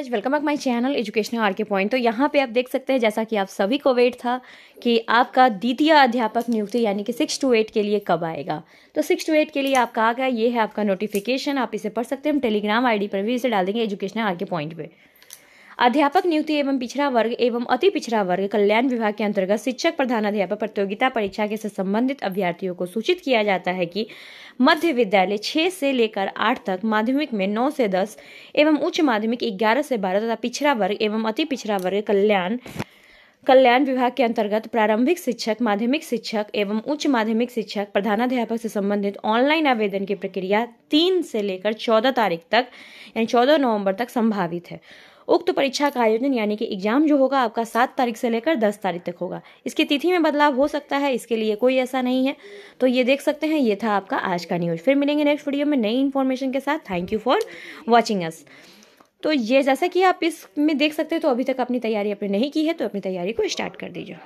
welcome back my channel educational R K point तो यहाँ पे आप देख सकते हैं जैसा कि आप सभी को वेट था कि आपका द्वितीय अध्यापक नियुक्ति यानी कि सिक्स टू एट के लिए कब आएगा तो सिक्स टू एट के लिए आपका आ गया ये है आपका नोटिफिकेशन आप इसे पढ़ सकते हैं हम टेलीग्राम आईडी पर भी इसे डाल देंगे एजुकेशनल आर के पॉइंट पर अध्यापक नियुक्ति एवं पिछड़ा वर्ग एवं अति पिछड़ा वर्ग कल्याण विभाग के अंतर्गत शिक्षक प्रधानाध्यापक प्रतियोगिता परीक्षा के से संबंधित अभ्यर्थियों को सूचित किया जाता है कि मध्य विद्यालय छः से लेकर आठ तक माध्यमिक में नौ से दस एवं उच्च माध्यमिक ग्यारह से बारह तथा पिछड़ा वर्ग एवं अति पिछड़ा वर्ग कल्याण कल्याण विभाग के अंतर्गत प्रारंभिक शिक्षक माध्यमिक शिक्षक एवं उच्च माध्यमिक शिक्षक प्रधानाध्यापक से संबंधित ऑनलाइन आवेदन की प्रक्रिया तीन से लेकर चौदह तारीख तक यानी चौदह नवंबर तक संभावित है उक्त परीक्षा का आयोजन यानी कि एग्जाम जो होगा आपका सात तारीख से लेकर दस तारीख तक होगा इसकी तिथि में बदलाव हो सकता है इसके लिए कोई ऐसा नहीं है तो ये देख सकते हैं ये था आपका आज का न्यूज़ फिर मिलेंगे नेक्स्ट वीडियो में नई इन्फॉर्मेशन के साथ thank you for watching us तो ये जैसा कि आप इसमें देख सकते हैं तो अभी तक अपनी तैयारी आपने नहीं की है तो अपनी तैयारी को स्टार्ट कर दीजिए